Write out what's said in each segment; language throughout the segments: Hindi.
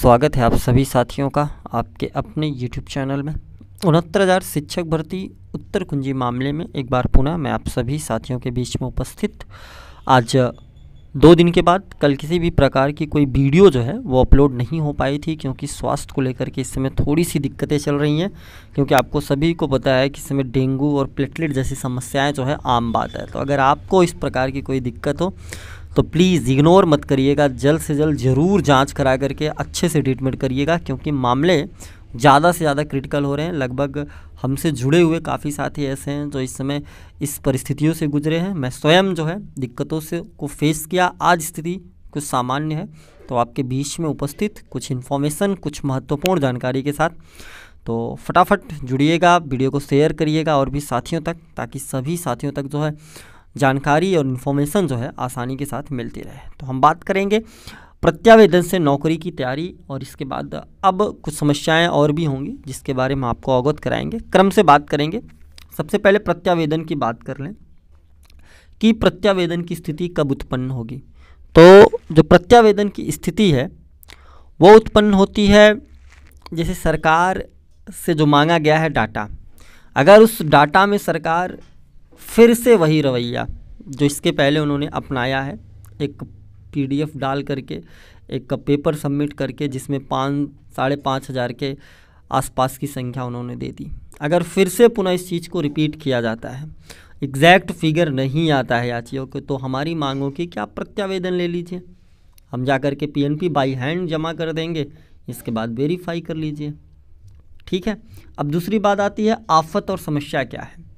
स्वागत है आप सभी साथियों का आपके अपने यूट्यूब चैनल में उनहत्तर हज़ार शिक्षक भर्ती उत्तर कुंजी मामले में एक बार पुनः मैं आप सभी साथियों के बीच में उपस्थित आज दो दिन के बाद कल किसी भी प्रकार की कोई वीडियो जो है वो अपलोड नहीं हो पाई थी क्योंकि स्वास्थ्य को लेकर के इस समय थोड़ी सी दिक्कतें चल रही हैं क्योंकि आपको सभी को पता है कि इस समय डेंगू और प्लेटलेट जैसी समस्याएं जो है आम बात है तो अगर आपको इस प्रकार की कोई दिक्कत हो तो प्लीज़ इग्नोर मत करिएगा जल्द से जल्द ज़रूर जाँच करा करके अच्छे से ट्रीटमेंट करिएगा क्योंकि मामले ज़्यादा से ज़्यादा क्रिटिकल हो रहे हैं लगभग हमसे जुड़े हुए काफ़ी साथी ऐसे हैं जो इस समय इस परिस्थितियों से गुजरे हैं मैं स्वयं जो है दिक्कतों से को फेस किया आज स्थिति कुछ सामान्य है तो आपके बीच में उपस्थित कुछ इन्फॉर्मेशन कुछ महत्वपूर्ण जानकारी के साथ तो फटाफट जुड़िएगा वीडियो को शेयर करिएगा और भी साथियों तक ताकि सभी साथियों तक जो है जानकारी और इन्फॉर्मेशन जो है आसानी के साथ मिलती रहे तो हम बात करेंगे प्रत्यावेदन से नौकरी की तैयारी और इसके बाद अब कुछ समस्याएं और भी होंगी जिसके बारे में आपको अवगत कराएंगे क्रम से बात करेंगे सबसे पहले प्रत्यावेदन की बात कर लें कि प्रत्यावेदन की स्थिति कब उत्पन्न होगी तो जो प्रत्यावेदन की स्थिति है वो उत्पन्न होती है जैसे सरकार से जो मांगा गया है डाटा अगर उस डाटा में सरकार फिर से वही रवैया जो इसके पहले उन्होंने अपनाया है एक पीडीएफ डाल करके एक पेपर सबमिट करके जिसमें पाँच साढ़े पाँच हज़ार के आसपास की संख्या उन्होंने दे दी अगर फिर से पुनः इस चीज़ को रिपीट किया जाता है एग्जैक्ट फिगर नहीं आता है याचियों को तो हमारी मांगों की क्या प्रत्यावेदन ले लीजिए हम जा कर के पी बाई हैंड जमा कर देंगे इसके बाद वेरीफाई कर लीजिए ठीक है अब दूसरी बात आती है आफत और समस्या क्या है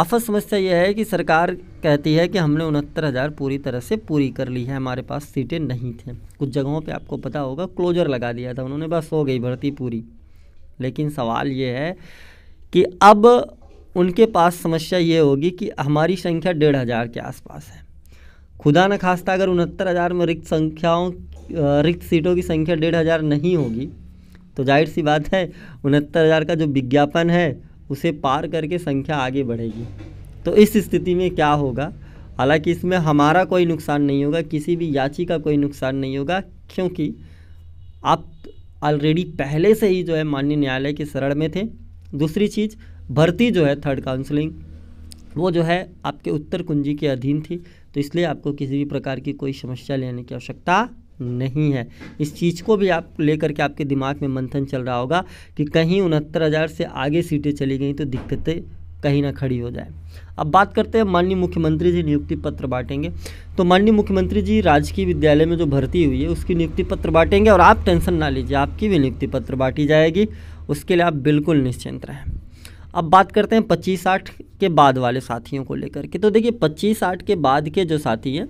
आफत समस्या यह है कि सरकार कहती है कि हमने उनहत्तर हज़ार पूरी तरह से पूरी कर ली है हमारे पास सीटें नहीं थी कुछ जगहों पे आपको पता होगा क्लोजर लगा दिया था उन्होंने बस हो गई भर्ती पूरी लेकिन सवाल ये है कि अब उनके पास समस्या ये होगी कि हमारी संख्या डेढ़ हज़ार के आसपास है खुदा न खास्ता अगर उनहत्तर हज़ार में रिक्त संख्याओं रिक्त सीटों की संख्या डेढ़ हज़ार नहीं होगी तो जाहिर सी बात है उनहत्तर हज़ार का जो विज्ञापन है उसे पार करके संख्या आगे बढ़ेगी तो इस स्थिति में क्या होगा हालांकि इसमें हमारा कोई नुकसान नहीं होगा किसी भी याची का कोई नुकसान नहीं होगा क्योंकि आप ऑलरेडी पहले से ही जो है माननीय न्यायालय के शरण में थे दूसरी चीज़ भर्ती जो है थर्ड काउंसलिंग वो जो है आपके उत्तर कुंजी के अधीन थी तो इसलिए आपको किसी भी प्रकार की कोई समस्या लेने की आवश्यकता नहीं है इस चीज़ को भी आप लेकर के आपके दिमाग में मंथन चल रहा होगा कि कहीं उनहत्तर हज़ार से आगे सीटें चली गई तो दिक्कतें कहीं ना खड़ी हो जाए अब बात करते हैं माननीय मुख्यमंत्री जी नियुक्ति पत्र बांटेंगे तो माननीय मुख्यमंत्री जी राजकीय विद्यालय में जो भर्ती हुई है उसकी नियुक्ति पत्र बांटेंगे और आप टेंशन ना लीजिए आपकी भी नियुक्ति पत्र बांटी जाएगी उसके लिए आप बिल्कुल निश्चिंत रहें अब बात करते हैं पच्चीस आठ के बाद वाले साथियों को लेकर के तो देखिए पच्चीस आठ के बाद के जो साथी हैं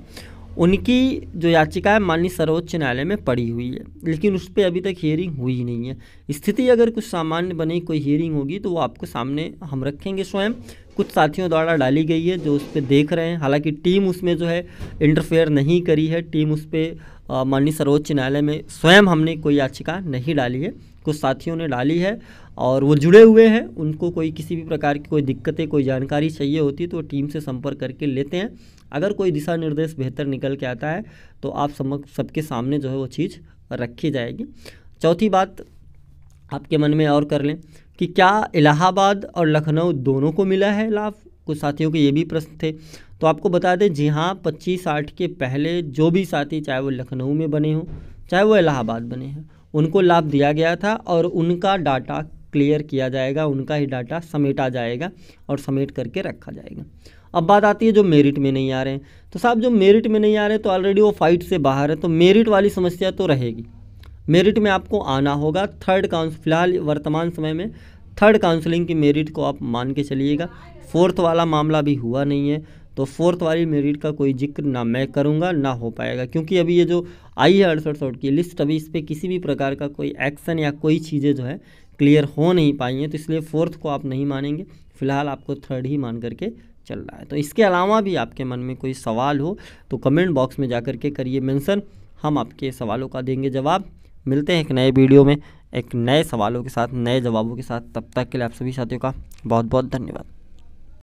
उनकी जो याचिका है माननीय सर्वोच्च न्यायालय में पड़ी हुई है लेकिन उस पर अभी तक हियरिंग हुई नहीं है स्थिति अगर कुछ सामान्य बनी कोई हियरिंग होगी तो वो आपको सामने हम रखेंगे स्वयं कुछ साथियों द्वारा डाली गई है जो उस पर देख रहे हैं हालांकि टीम उसमें जो है इंटरफेयर नहीं करी है टीम उस पर माननीय सर्वोच्च न्यायालय में स्वयं हमने कोई याचिका नहीं डाली है कुछ साथियों ने डाली है और वो जुड़े हुए हैं उनको कोई किसी भी प्रकार की कोई दिक्कतें कोई जानकारी चाहिए होती तो टीम से संपर्क करके लेते हैं अगर कोई दिशा निर्देश बेहतर निकल के आता है तो आप समक सबके सामने जो है वो चीज़ रखी जाएगी चौथी बात आपके मन में और कर लें कि क्या इलाहाबाद और लखनऊ दोनों को मिला है लाभ कुछ साथियों के ये भी प्रश्न थे तो आपको बता दें जी हाँ पच्चीस साठ के पहले जो भी साथी चाहे वो लखनऊ में बने हों चाहे वो इलाहाबाद बने हैं उनको लाभ दिया गया था और उनका डाटा क्लियर किया जाएगा उनका ही डाटा समेटा जाएगा और समेट करके रखा जाएगा अब बात आती है जो मेरिट में नहीं आ रहे हैं तो साहब जो मेरिट में नहीं आ रहे तो ऑलरेडी वो फाइट से बाहर है तो मेरिट वाली समस्या तो रहेगी मेरिट में आपको आना होगा थर्ड काउंस फिलहाल वर्तमान समय में थर्ड काउंसलिंग की मेरिट को आप मान के चलिएगा फोर्थ वाला मामला भी हुआ नहीं है तो फोर्थ वाली मेरिट का कोई जिक्र ना मैं करूँगा ना हो पाएगा क्योंकि अभी ये जो आई है अड़सठ सौ की लिस्ट अभी इस पर किसी भी प्रकार का कोई एक्शन या कोई चीज़ें जो है क्लियर हो नहीं पाई हैं तो इसलिए फोर्थ को आप नहीं मानेंगे फ़िलहाल आपको थर्ड ही मान करके चल रहा है तो इसके अलावा भी आपके मन में कोई सवाल हो तो कमेंट बॉक्स में जा के करिए मेंशन हम आपके सवालों का देंगे जवाब मिलते हैं एक नए वीडियो में एक नए सवालों के साथ नए जवाबों के साथ तब तक के लिए आप सभी साथियों का बहुत बहुत धन्यवाद